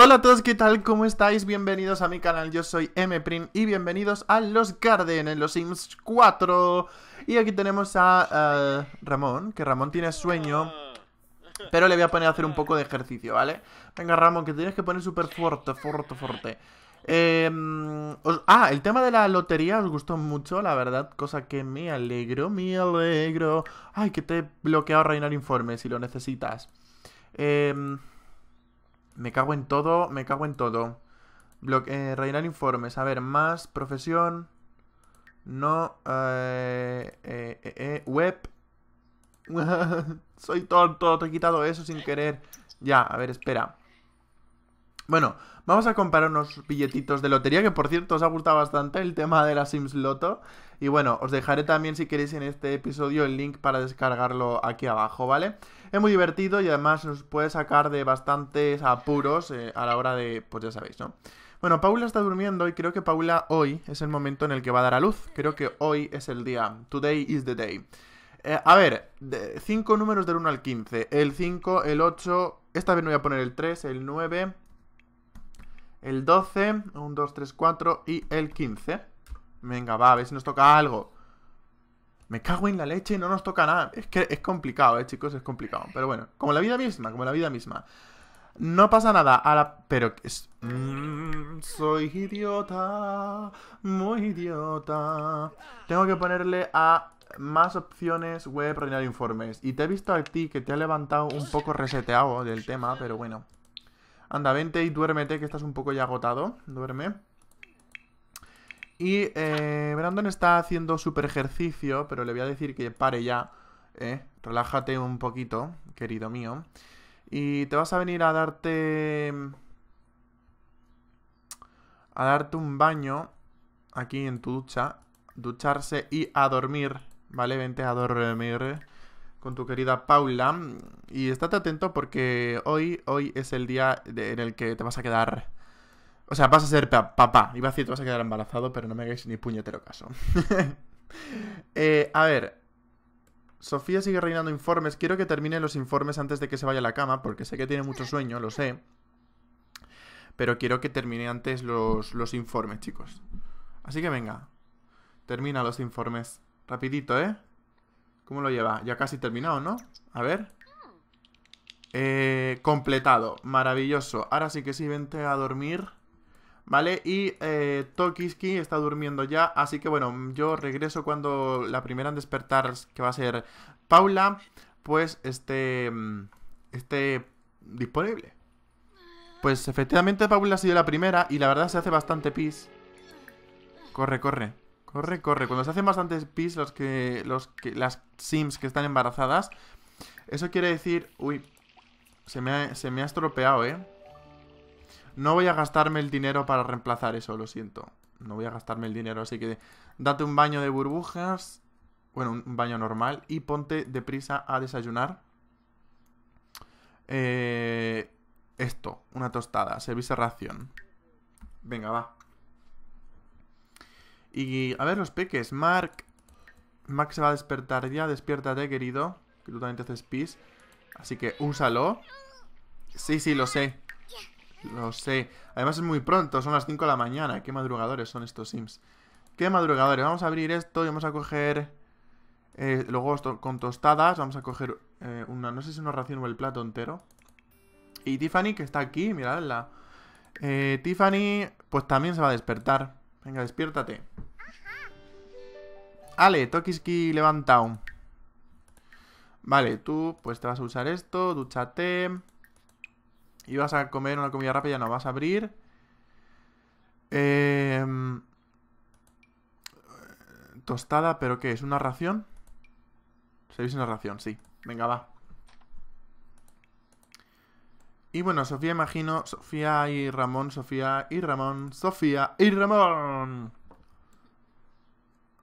Hola a todos, ¿qué tal? ¿Cómo estáis? Bienvenidos a mi canal, yo soy Mprint y bienvenidos a Los Garden en los Sims 4. Y aquí tenemos a eh, Ramón, que Ramón tiene sueño pero le voy a poner a hacer un poco de ejercicio, ¿vale? Venga, Ramón, que tienes que poner súper fuerte, fuerte, fuerte. Em, ah, el tema de la lotería os gustó mucho, la verdad, cosa que me alegro, me alegro. Ay, que te he bloqueado reinar informes si lo necesitas. Em, me cago en todo, me cago en todo. Bloque, eh, reinar informes, a ver, más, profesión. No, eh, eh, web, Soy todo te he quitado eso sin querer. Ya, a ver, espera. Bueno, vamos a comprar unos billetitos de lotería, que por cierto os ha gustado bastante el tema de la Sims Loto. Y bueno, os dejaré también si queréis en este episodio el link para descargarlo aquí abajo, ¿vale? Es muy divertido y además nos puede sacar de bastantes apuros eh, a la hora de, pues ya sabéis, ¿no? Bueno, Paula está durmiendo y creo que Paula hoy es el momento en el que va a dar a luz. Creo que hoy es el día. Today is the day. Eh, a ver, 5 números del 1 al 15. El 5, el 8. Esta vez no voy a poner el 3, el 9. El 12. 1, 2, 3, 4. Y el 15. Venga, va, a ver si nos toca algo. Me cago en la leche, no nos toca nada. Es que es complicado, eh, chicos, es complicado. Pero bueno, como la vida misma, como la vida misma. No pasa nada. A la... Pero... Mm, soy idiota. Muy idiota. Tengo que ponerle a más opciones web, rellenar informes. Y te he visto a ti que te ha levantado un poco reseteado del tema, pero bueno. Anda, vente y duérmete, que estás un poco ya agotado. Duerme. Y eh, Brandon está haciendo super ejercicio, pero le voy a decir que pare ya. Eh. Relájate un poquito, querido mío. Y te vas a venir a darte... A darte un baño aquí en tu ducha. Ducharse y a dormir. ¿vale? Vente a dormir con tu querida Paula. Y estate atento porque hoy, hoy es el día en el que te vas a quedar. O sea, vas a ser papá. Iba a decir, te vas a quedar embarazado, pero no me hagáis ni puñetero caso. Eh, a ver. Sofía sigue reinando informes. Quiero que termine los informes antes de que se vaya a la cama, porque sé que tiene mucho sueño, lo sé. Pero quiero que termine antes los, los informes, chicos. Así que venga, termina los informes. Rapidito, ¿eh? ¿Cómo lo lleva? Ya casi terminado, ¿no? A ver. Eh, completado. Maravilloso. Ahora sí que sí, vente a dormir. ¿Vale? Y eh, Tokiski está durmiendo ya. Así que bueno, yo regreso cuando la primera en despertar, que va a ser Paula, pues esté, mm, esté disponible. Pues efectivamente Paula ha sido la primera y la verdad se hace bastante pis. Corre, corre. Corre, corre. Cuando se hacen bastantes pis los que, los que, las sims que están embarazadas, eso quiere decir... Uy, se me, ha, estropeado, ¿eh? No voy a gastarme el dinero para reemplazar eso, lo siento. No voy a gastarme el dinero, así que date un baño de burbujas. Bueno, un baño normal. Y ponte deprisa a desayunar. Eh, esto, una tostada, servirse ración. Venga, va. Y a ver los peques. Mark. Mark se va a despertar ya. Despiértate, querido. Que tú también te haces pis. Así que úsalo. Sí, sí, lo sé. Lo sé. Además es muy pronto. Son las 5 de la mañana. Qué madrugadores son estos Sims. Qué madrugadores. Vamos a abrir esto y vamos a coger... Eh, luego con tostadas vamos a coger eh, una... No sé si una ración o el plato entero. Y Tiffany, que está aquí, miradla. Eh, Tiffany, pues también se va a despertar. Venga, despiértate. Ale, Tokiski Levanta. Vale, tú pues te vas a usar esto, duchate. Y vas a comer una comida rápida, no, vas a abrir. Em, tostada, pero ¿qué? ¿Es una ración? Sería una ración, sí. Venga, va. Y bueno, Sofía, imagino. Sofía y Ramón, Sofía y Ramón, Sofía y Ramón.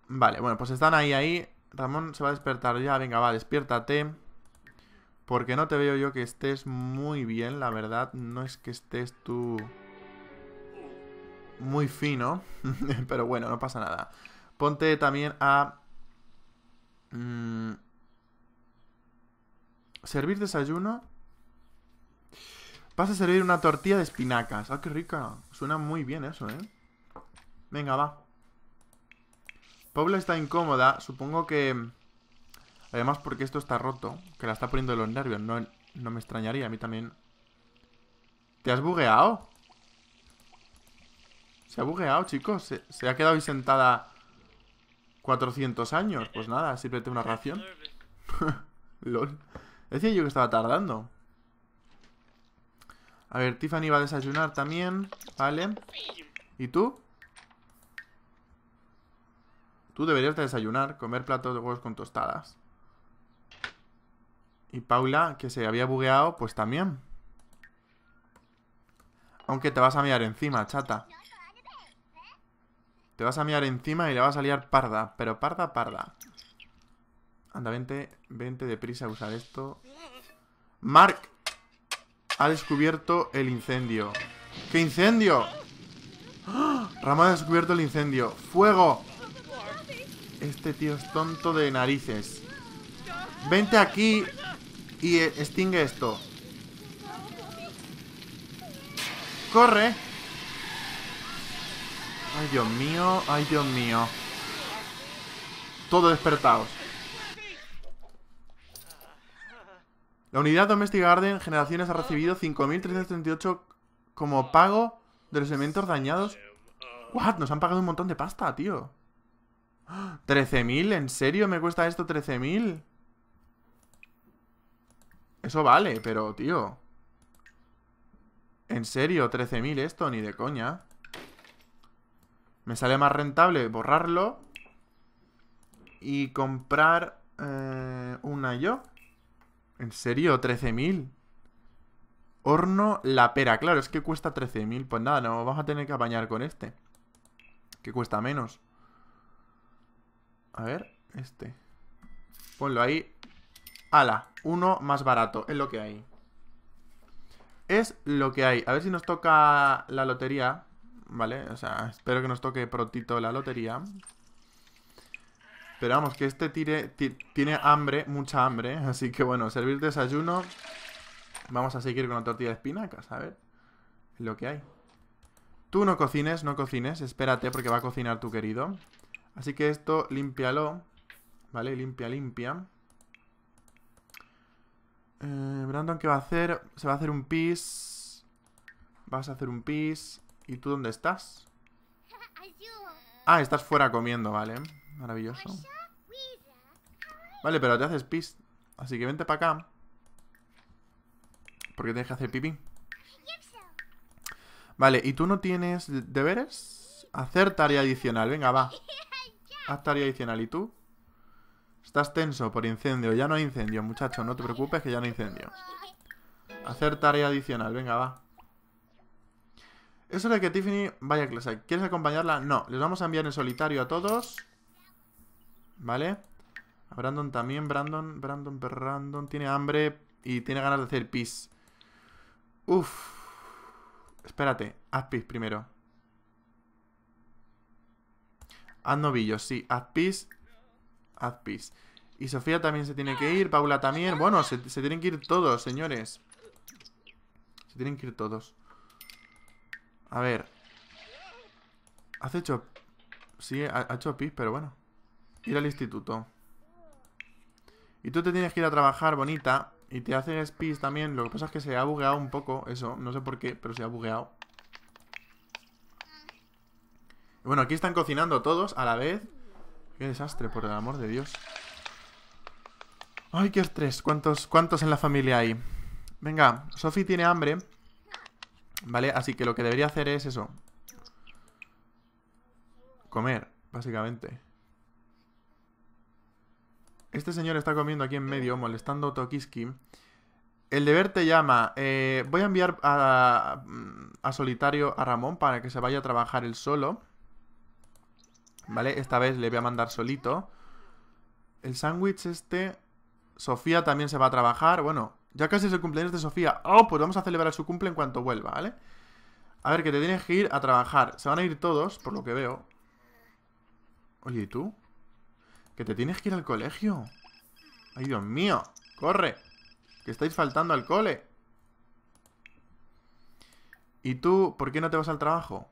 Vale, bueno, pues están ahí, ahí. Ramón se va a despertar ya. Venga, va, despiértate. Porque no te veo yo que estés muy bien, la verdad. No es que estés tú muy fino. Pero bueno, no pasa nada. Ponte también a... Mm, servir desayuno. Vas a servir una tortilla de espinacas. Ah, qué rica. Suena muy bien eso, ¿eh? Venga, va. Pablo está incómoda, supongo que... Además porque esto está roto, que la está poniendo de los nervios, no, no me extrañaría, a mí también. ¿Te has bugueado? Se ha bugueado, chicos, se, ha quedado ahí sentada 400 años. Pues nada, sírvete una ración. LOL. Decía yo que estaba tardando. A ver, Tiffany va a desayunar también, ¿vale? ¿Y tú? Tú deberías de desayunar, comer platos de huevos con tostadas. Y Paula, que se había bugueado, pues también. Aunque te vas a mirar encima, chata. Te vas a mirar encima y le vas a liar parda. Pero parda, parda. Anda, vente, vente deprisa a usar esto. Mark ha descubierto el incendio. ¿Qué incendio? ¡Ah! Ramón ha descubierto el incendio. ¡Fuego! Este tío es tonto de narices. Vente aquí y eh, extingue esto. ¡Corre! Ay, Dios mío, ay, Dios mío. Todo despertados. La unidad Domestic Garden Generaciones ha recibido 5.338 como pago de los elementos dañados. ¿What? Nos han pagado un montón de pasta, tío. ¿13.000? ¿En serio me cuesta esto 13.000? Eso vale, pero, tío ¿En serio? ¿13.000 esto? Ni de coña Me sale más rentable borrarlo Y comprar eh, una yo ¿En serio? ¿13.000? Horno la pera, claro, es que cuesta 13.000 Pues nada, nos vamos a tener que apañar con este Que cuesta menos a ver, este. Ponlo ahí. Ala, uno más barato. Es lo que hay. Es lo que hay. A ver si nos toca la lotería. ¿Vale? O sea, espero que nos toque prontito la lotería. Pero vamos, que este tiene hambre, mucha hambre. Así que bueno, servir desayuno. Vamos a seguir con la tortilla de espinacas. A ver. Es lo que hay. Tú no cocines, no cocines. Espérate porque va a cocinar tu querido. Así que esto, límpialo. ¿Vale? Limpia, limpia. Eh, Brandon, ¿qué va a hacer? Se va a hacer un pis. Vas a hacer un pis. ¿Y tú dónde estás? Ah, estás fuera comiendo, vale. Maravilloso. Vale, pero te haces pis. Así que vente para acá. Porque tienes que hacer pipí. Vale, ¿y tú no tienes deberes? Hacer tarea adicional, venga, va. Haz tarea adicional. ¿Y tú? Estás tenso por incendio. Ya no hay incendio, muchachos, No te preocupes que ya no hay incendio. Hacer tarea adicional. Venga, va. Eso de que Tiffany vaya a clase. ¿Quieres acompañarla? No. Les vamos a enviar en solitario a todos. ¿Vale? A Brandon también. Brandon, Brandon, Brandon. Tiene hambre y tiene ganas de hacer pis. Uf. Espérate. Haz pis primero. Haz ah, novillos, sí. Haz pis. Haz pis. Y Sofía también se tiene que ir. Paula también. Bueno, se, tienen que ir todos, señores. Se tienen que ir todos. A ver. Has hecho... Sí, ha, hecho pis, pero bueno. Ir al instituto. Y tú te tienes que ir a trabajar, bonita. Y te haces pis también. Lo que pasa es que se ha bugueado un poco eso. No sé por qué, pero se ha bugueado. Bueno, aquí están cocinando todos a la vez. Qué desastre, por el amor de Dios. Ay, qué estrés. ¿Cuántos, cuántos en la familia hay? Venga, Sophie tiene hambre. ¿Vale? Así que lo que debería hacer es eso. Comer, básicamente. Este señor está comiendo aquí en medio, molestando a Tokiski. El deber te llama. Eh, voy a enviar a, a solitario a Ramón para que se vaya a trabajar él solo. ¿Vale? Esta vez le voy a mandar solito. El sándwich este... Sofía también se va a trabajar. Bueno, ya casi es el cumpleaños de Sofía. Oh, pues vamos a celebrar su cumple en cuanto vuelva, ¿vale? A ver, que te tienes que ir a trabajar. Se van a ir todos, por lo que veo. Oye, ¿y tú? Que te tienes que ir al colegio. Ay, Dios mío. Corre. Que estáis faltando al cole. ¿Y tú por qué no te vas al trabajo?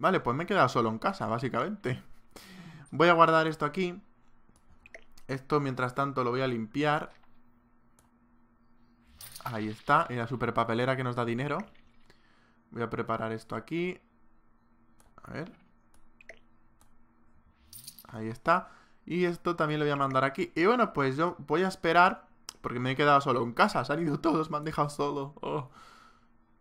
Vale, pues me he quedado solo en casa, básicamente. Voy a guardar esto aquí. Esto, mientras tanto, lo voy a limpiar. Ahí está, en la super papelera que nos da dinero. Voy a preparar esto aquí. A ver. Ahí está. Y esto también lo voy a mandar aquí. Y bueno, pues yo voy a esperar, porque me he quedado solo en casa. Han salido todos, me han dejado solo. Oh.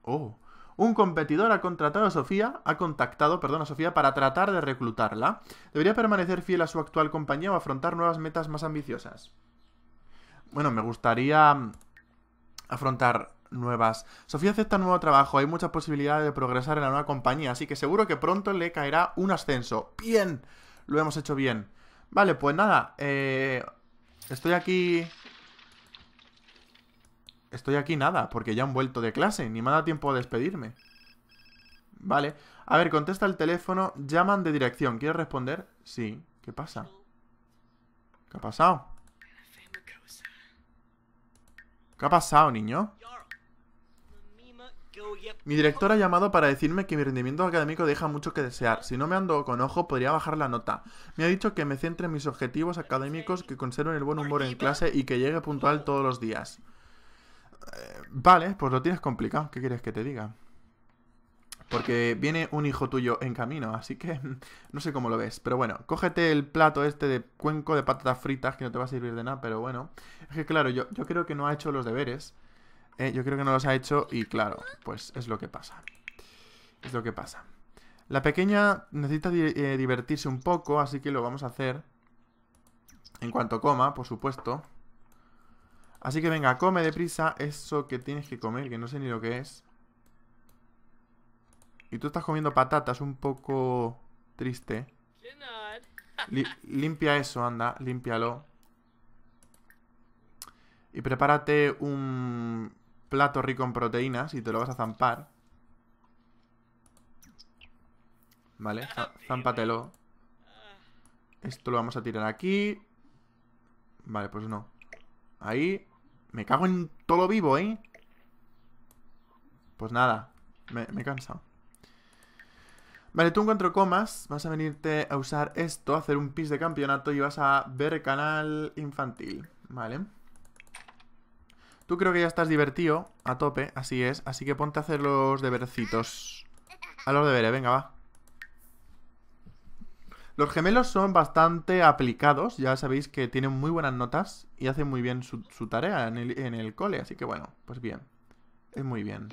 Oh. Un competidor ha contratado a Sofía, ha contactado, perdón, a Sofía para tratar de reclutarla. Debería permanecer fiel a su actual compañía o afrontar nuevas metas más ambiciosas. Bueno, me gustaría mm, afrontar nuevas. Sofía acepta un nuevo trabajo, hay muchas posibilidades de progresar en la nueva compañía, así que seguro que pronto le caerá un ascenso. ¡Bien! Lo hemos hecho bien. Vale, pues nada, eh, estoy aquí Estoy aquí nada, porque ya han vuelto de clase, ni me da tiempo a despedirme. Vale. A ver, contesta el teléfono. Llaman de dirección. ¿Quieres responder? Sí. ¿Qué pasa? ¿Qué ha pasado? ¿Qué ha pasado, niño? Mi director ha llamado para decirme que mi rendimiento académico deja mucho que desear. Si no me ando con ojo, podría bajar la nota. Me ha dicho que me centre en mis objetivos académicos, que conserven el buen humor en clase y que llegue puntual todos los días vale, pues lo tienes complicado. ¿Qué quieres que te diga? Porque viene un hijo tuyo en camino, así que no sé cómo lo ves. Pero bueno, cógete el plato este de cuenco de patatas fritas, que no te va a servir de nada, pero bueno. Es que claro, yo, yo creo que no ha hecho los deberes. ¿eh? yo creo que no los ha hecho y claro, pues es lo que pasa. Es lo que pasa. La pequeña necesita eh, divertirse un poco, así que lo vamos a hacer. En cuanto coma, por supuesto. Así que venga, come deprisa eso que tienes que comer, que no sé ni lo que es. Y tú estás comiendo patatas, un poco triste. limpia eso, anda, límpialo. Y prepárate un plato rico en proteínas y te lo vas a zampar. Vale, zampatelo. Esto lo vamos a tirar aquí. Vale, pues no. Ahí. Me cago en todo lo vivo, ¿eh? Pues nada, me, me he cansado. Vale, tú encuentro comas, vas a venirte a usar esto, a hacer un pis de campeonato y vas a ver canal infantil, ¿vale? Tú creo que ya estás divertido, a tope, así es, así que ponte a hacer los debercitos. A los deberes, venga, va. Los gemelos son bastante aplicados, ya sabéis que tienen muy buenas notas y hacen muy bien su, tarea en el, en el cole, así que bueno, pues bien. Es muy bien.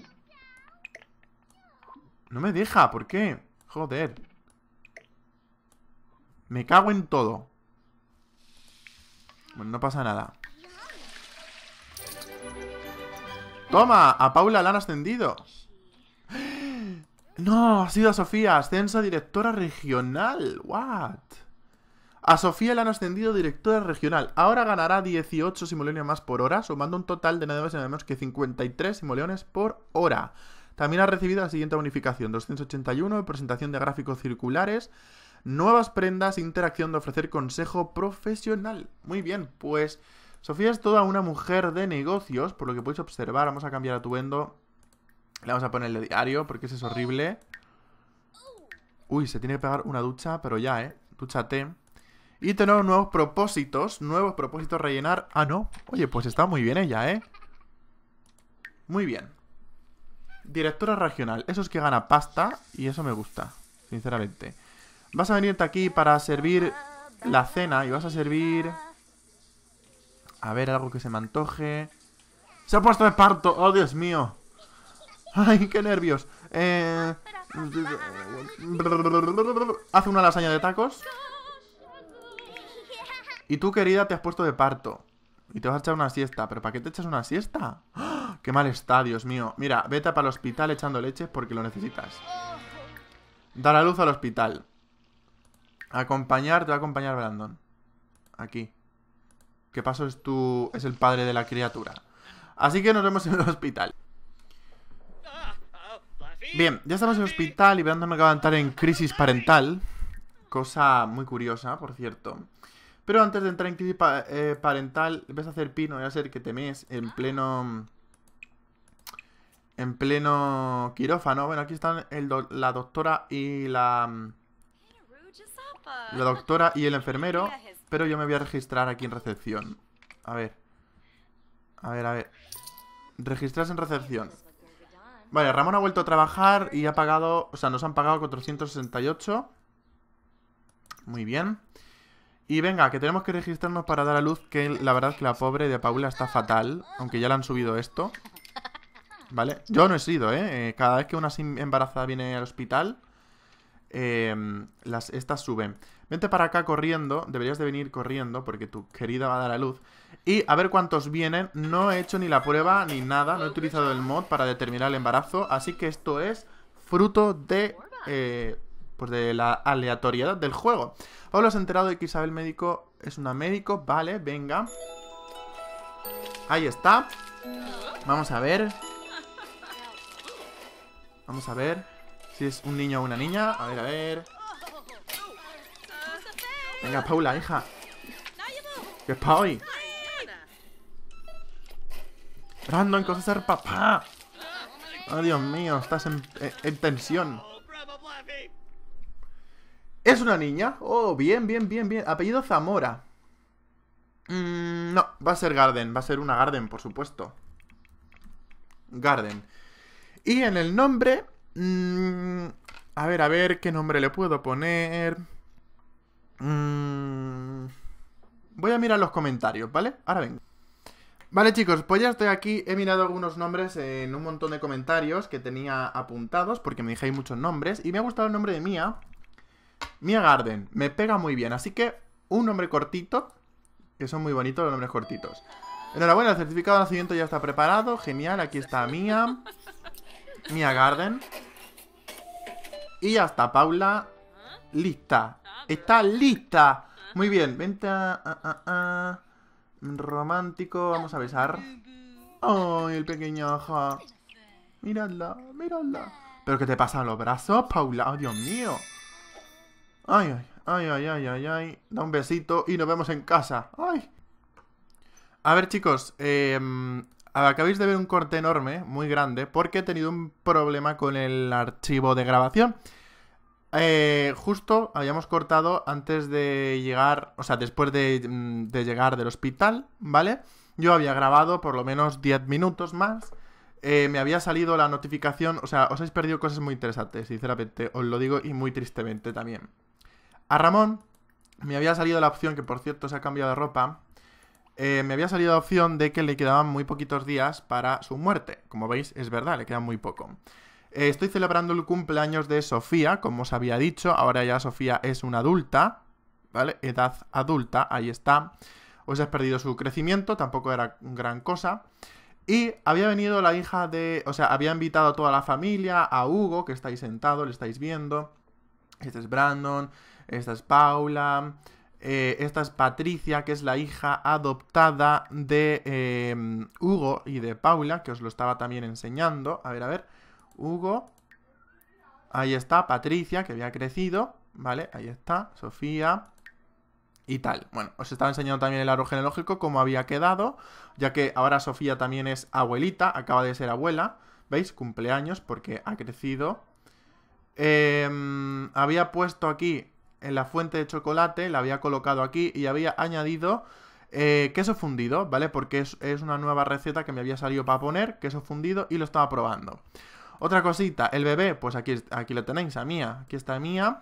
No me deja, ¿por qué? Joder. Me cago en todo. Bueno, no pasa nada. ¡Toma! A Paula la han ascendido. No, Ha sido a Sofía, ascenso directora regional. What? A Sofía le han ascendido directora regional. Ahora ganará 18 simoleones más por hora, sumando un total de nada más y nada menos que 53 simoleones por hora. También ha recibido la siguiente bonificación, 281, presentación de gráficos circulares, nuevas prendas, interacción de ofrecer consejo profesional. Muy bien, pues Sofía es toda una mujer de negocios, por lo que podéis observar, vamos a cambiar atuendo le vamos a ponerle diario porque ese es horrible. Uy, se tiene que pegar una ducha, pero ya, ¿eh? Dúchate. Y tenemos nuevos propósitos. Nuevos propósitos rellenar. Ah, no. Oye, pues está muy bien ella, ¿eh? Muy bien. Directora regional. Eso es que gana pasta y eso me gusta, sinceramente. Vas a venirte aquí para servir la cena y vas a servir... A ver, algo que se me antoje. ¡Se ha puesto de parto! ¡Oh, Dios mío! ¡Ay, qué nervios! Eh... Haz una lasaña de tacos. Y tú, querida, te has puesto de parto. Y te vas a echar una siesta. ¿Pero para qué te echas una siesta? ¡Ah! ¡Qué mal está, Dios mío! Mira, vete para el hospital echando leche porque lo necesitas. Dar a luz al hospital. Acompañar, te va a acompañar Brandon. Aquí. ¿Qué paso es tu... es el padre de la criatura. Así que nos vemos en el hospital. Bien, ya estamos en el hospital y me acaba de entrar en crisis parental. Cosa muy curiosa, por cierto. Pero antes de entrar en crisis eh, parental, ves a hacer pino voy a ser que temes en pleno... En pleno quirófano. Bueno, aquí están la doctora y la... La doctora y el enfermero. Pero yo me voy a registrar aquí en recepción. A ver. A ver, a ver. Registras en recepción. Vale, Ramón ha vuelto a trabajar y ha pagado... O sea, nos han pagado 468. Muy bien. Y venga, que tenemos que registrarnos para dar a luz que la verdad es que la pobre de Paula está fatal. Aunque ya le han subido esto. ¿Vale? Yo no he sido, ¿eh? eh cada vez que una embarazada viene al hospital, eh, las, estas suben. Vente para acá corriendo, deberías de venir corriendo porque tu querida va a dar a luz. Y a ver cuántos vienen, no he hecho ni la prueba ni nada, no he utilizado el mod para determinar el embarazo, así que esto es fruto de... Eh, pues de la aleatoriedad del juego. Pablo lo has enterado de que Isabel médico es una médico, vale, venga. Ahí está. Vamos a ver. Vamos a ver si es un niño o una niña. A ver, a ver. Venga, Paula, hija. qué es para hoy! ¡Brandon, ¿qué papá? ¡Oh, Dios mío! Estás en, tensión. ¿Es una niña? Oh, bien, bien, bien, bien. Apellido Zamora. Mm, no, va a ser Garden. Va a ser una Garden, por supuesto. Garden. Y en el nombre... Mm, a ver, a ver, ¿qué nombre le puedo poner? Mm, voy a mirar los comentarios, ¿vale? Ahora vengo. Vale chicos, pues ya estoy aquí, he mirado algunos nombres en un montón de comentarios que tenía apuntados porque me dejéis muchos nombres y me ha gustado el nombre de Mía, Mía Garden, me pega muy bien, así que un nombre cortito, que son muy bonitos los nombres cortitos. Enhorabuena, el certificado de nacimiento ya está preparado, genial, aquí está Mía, Mía Garden. Y ya está, Paula, Lista. Está lista. Muy bien, vente a... Ah, ah, ah. romántico, vamos a besar. ¡Ay, el pequeño Miradla, miradla. ¿Pero qué te pasan los brazos, Paula? Dios mío! ¡Ay, ay, ay, ay, ay, ay, Da un besito y nos vemos en casa. ¡Ay! A ver, chicos, eh, acabáis de ver un corte enorme, muy grande, porque he tenido un problema con el archivo de grabación. Eh, justo habíamos cortado antes de llegar, o sea, después mm, de, llegar del hospital, ¿vale? Yo había grabado por lo menos 10 minutos más. Eh, me había salido la notificación, o sea, os habéis perdido cosas muy interesantes, sinceramente, os lo digo y muy tristemente también. A Ramón me había salido la opción, que por cierto se ha cambiado de ropa, eh, me había salido la opción de que le quedaban muy poquitos días para su muerte. Como veis, es verdad, le quedan muy poco. Eh, estoy celebrando el cumpleaños de Sofía, como os había dicho, ahora ya Sofía es una adulta, ¿vale? Edad adulta, ahí está. Os has perdido su crecimiento, tampoco era gran cosa. Y había venido la hija de. O sea, había invitado a toda la familia, a Hugo, que estáis sentado, le estáis viendo. Este es Brandon, esta es Paula, eh, esta es Patricia, que es la hija adoptada de eh, Hugo y de Paula, que os lo estaba también enseñando. A ver, a ver. Hugo. Ahí está Patricia, que había crecido, ¿vale? Ahí está, Sofía y tal. Bueno, os estaba enseñando también el árbol genealógico, cómo había quedado, ya que ahora Sofía también es abuelita, acaba de ser abuela, ¿veis? Cumpleaños porque ha crecido. Em, había puesto aquí en la fuente de chocolate, la había colocado aquí y había añadido eh, queso fundido, ¿vale? Porque es, una nueva receta que me había salido para poner, queso fundido, y lo estaba probando. Otra cosita, el bebé, pues aquí, aquí lo tenéis, a Mía. Aquí está Mía.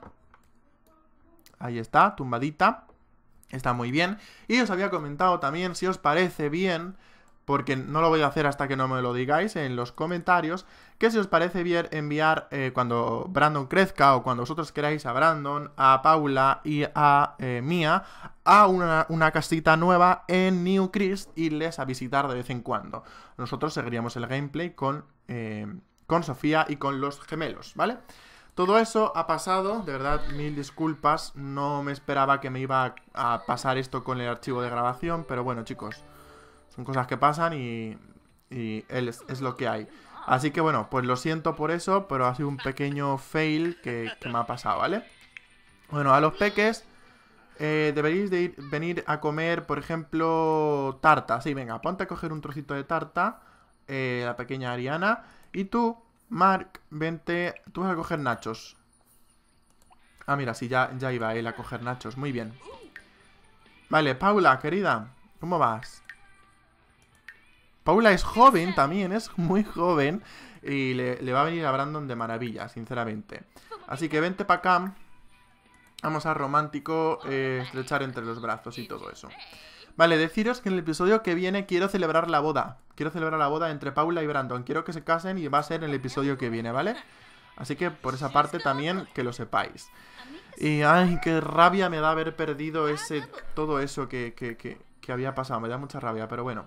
Ahí está, tumbadita. Está muy bien. Y os había comentado también, si os parece bien, porque no lo voy a hacer hasta que no me lo digáis en los comentarios, que si os parece bien enviar eh, cuando Brandon crezca o cuando vosotros queráis a Brandon, a Paula y a eh, Mía a una, casita nueva en New Christ y les a visitar de vez en cuando. Nosotros seguiríamos el gameplay con... Eh, con Sofía y con los gemelos, ¿vale? Todo eso ha pasado, de verdad, mil disculpas, no me esperaba que me iba a pasar esto con el archivo de grabación, pero bueno, chicos, son cosas que pasan y, es, lo que hay. Así que bueno, pues lo siento por eso, pero ha sido un pequeño fail que, me ha pasado, ¿vale? Bueno, a los peques eh, deberéis de venir a comer, por ejemplo, tarta. Sí, venga, ponte a coger un trocito de tarta, eh, la pequeña Ariana, y tú Mark, vente. Tú vas a coger nachos. Ah, mira, sí, ya, ya iba él a coger nachos. Muy bien. Vale, Paula, querida. ¿Cómo vas? Paula es joven también, es muy joven. Y le, va a venir a Brandon de maravilla, sinceramente. Así que vente para acá. Vamos a romántico, eh, estrechar entre los brazos y todo eso. Vale, deciros que en el episodio que viene quiero celebrar la boda. Quiero celebrar la boda entre Paula y Brandon. Quiero que se casen y va a ser en el episodio que viene, ¿vale? Así que por esa parte también que lo sepáis. Y ay, qué rabia me da haber perdido ese todo eso que, que, que, había pasado. Me da mucha rabia, pero bueno.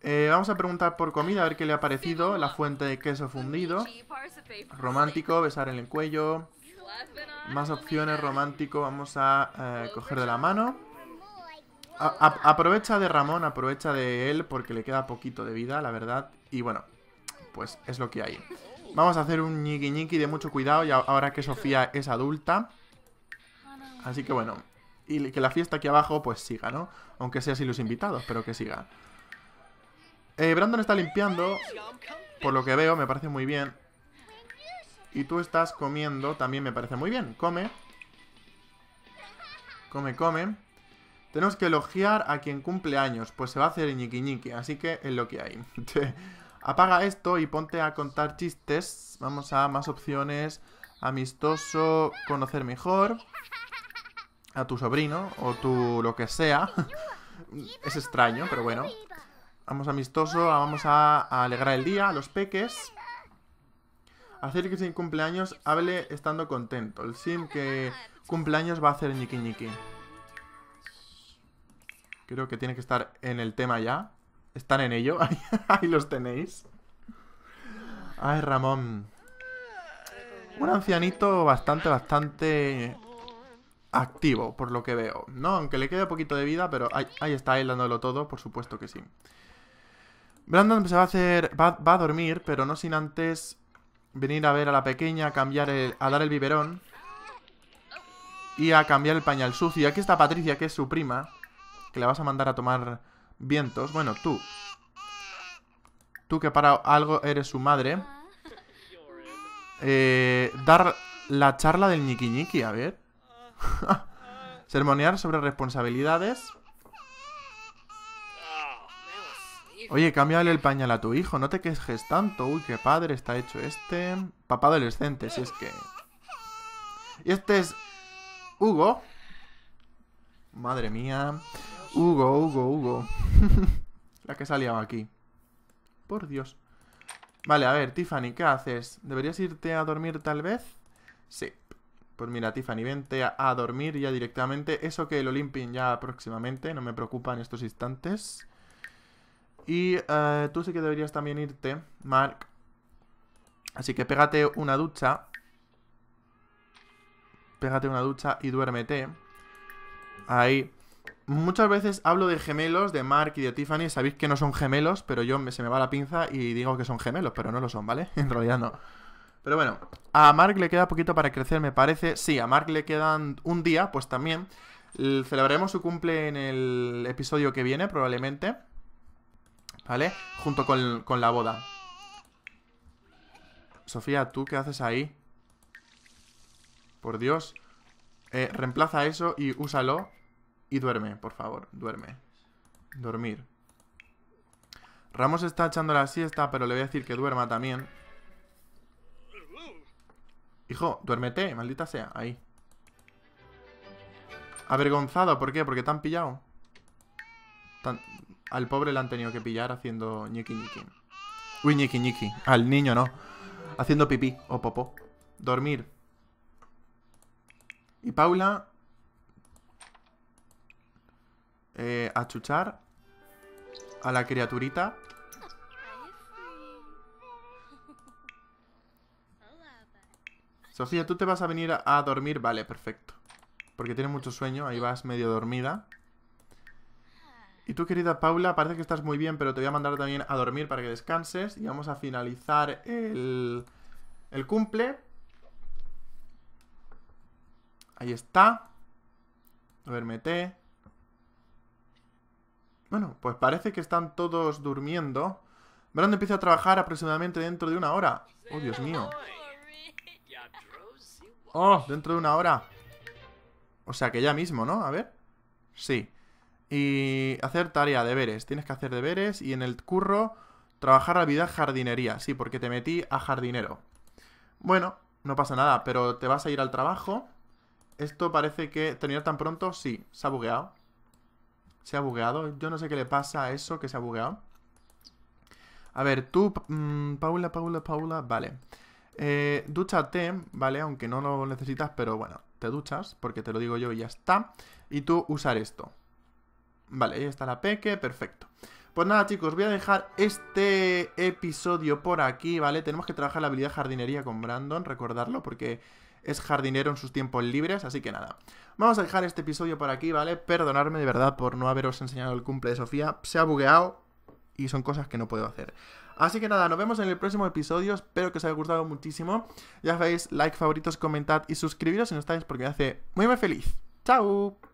Eh, vamos a preguntar por comida, a ver qué le ha parecido. La fuente de queso fundido. Romántico, besar en el cuello. Más opciones, romántico. Vamos a eh, coger de la mano aprovecha de Ramón, aprovecha de él porque le queda poquito de vida, la verdad. Y bueno, pues es lo que hay. Vamos a hacer un ñiqui ñiqui de mucho cuidado y ahora que Sofía es adulta. Así que bueno, y que la fiesta aquí abajo pues siga, ¿no? Aunque sea sin los invitados, pero que siga. Eh, Brandon está limpiando, por lo que veo, me parece muy bien. Y tú estás comiendo, también me parece muy bien. Come. Come, come. Tenemos que elogiar a quien cumple años, pues se va a hacer ñiqui ñiqui, así que es lo que hay. Apaga esto y ponte a contar chistes. Vamos a más opciones. Amistoso, conocer mejor a tu sobrino o tu lo que sea. es extraño, pero bueno. Vamos amistoso, vamos a, alegrar el día a los peques. Hacer que sin cumpleaños hable estando contento. El sim que cumpleaños va a hacer ñiqui ñiqui. Creo que tiene que estar en el tema ya. Están en ello. Ahí los tenéis. Ay, Ramón. Un ancianito bastante, bastante activo, por lo que veo. No, aunque le quede poquito de vida, pero ahí, está él dándolo todo, por supuesto que sí. Brandon se va a hacer... Va, a dormir, pero no sin antes venir a ver a la pequeña, a cambiar el, a dar el biberón. Y a cambiar el pañal sucio. Aquí está Patricia, que es su prima que le vas a mandar a tomar vientos. Bueno, tú. Tú que para algo eres su madre. Eh, dar la charla del ñiqui a ver. Sermonear sobre responsabilidades. Oye, cámbiale el pañal a tu hijo, no te quejes tanto. Uy, qué padre está hecho este. Papá adolescente, si es que... Y este es... Hugo. Madre mía. Hugo, Hugo, Hugo. la que salía aquí. Por Dios. Vale, a ver, Tiffany, ¿qué haces? ¿Deberías irte a dormir tal vez? Sí. Pues mira, Tiffany, vente a, dormir ya directamente. Eso que lo limpien ya próximamente, no me preocupa en estos instantes. Y eh, tú sí que deberías también irte, Mark. Así que pégate una ducha. Pégate una ducha y duérmete. Ahí. Muchas veces hablo de gemelos, de Mark y de Tiffany. Sabéis que no son gemelos, pero yo se me va la pinza y digo que son gemelos, pero no lo son, ¿vale? En realidad no. Pero bueno, a Mark le queda poquito para crecer, me parece. Sí, a Mark le quedan un día, pues también. Celebraremos su cumple en el episodio que viene, probablemente. ¿Vale? Junto con, la boda. Sofía, ¿tú qué haces ahí? Por Dios. Eh, reemplaza eso y úsalo. Y duerme, por favor, duerme. Dormir. Ramos está echando la siesta, pero le voy a decir que duerma también. Hijo, duérmete, maldita sea. Ahí. Avergonzado, ¿por qué? Porque te han pillado. Al pobre le han tenido que pillar haciendo ñiqui ñiqui. Uy, ñiqui ñiqui. Al niño no. Haciendo pipí o popó. Dormir. Y Paula eh, a achuchar a la criaturita. Sofía, ¿tú te vas a venir a, dormir? Vale, perfecto. Porque tiene mucho sueño, ahí vas medio dormida. Y tú, querida Paula, parece que estás muy bien, pero te voy a mandar también a dormir para que descanses. Y vamos a finalizar el, el cumple. Ahí está. A ver, bueno, pues parece que están todos durmiendo. Brando empieza a trabajar aproximadamente dentro de una hora. ¡Oh, Dios mío! ¡Oh, dentro de una hora! O sea, que ya mismo, ¿no? A ver. Sí. Y hacer tarea, deberes. Tienes que hacer deberes y en el curro trabajar la vida jardinería. Sí, porque te metí a jardinero. Bueno, no pasa nada, pero te vas a ir al trabajo. Esto parece que terminar tan pronto, sí, se ha bugueado. Se ha bugueado. Yo no sé qué le pasa a eso que se ha bugueado. A ver, tú, mm, Paula, Paula, Paula, vale. Eh, dúchate, ¿vale? Aunque no lo necesitas, pero bueno, te duchas, porque te lo digo yo y ya está. Y tú usar esto. Vale, ahí está la peque, perfecto. Pues nada, chicos, voy a dejar este episodio por aquí, ¿vale? Tenemos que trabajar la habilidad jardinería con Brandon, recordarlo, porque es jardinero en sus tiempos libres, así que nada. Vamos a dejar este episodio por aquí, ¿vale? Perdonadme de verdad por no haberos enseñado el cumple de Sofía, se ha bugueado y son cosas que no puedo hacer. Así que nada, nos vemos en el próximo episodio, espero que os haya gustado muchísimo. Ya sabéis, like, favoritos, comentad y suscribiros si no estáis porque me hace muy muy feliz. ¡Chao!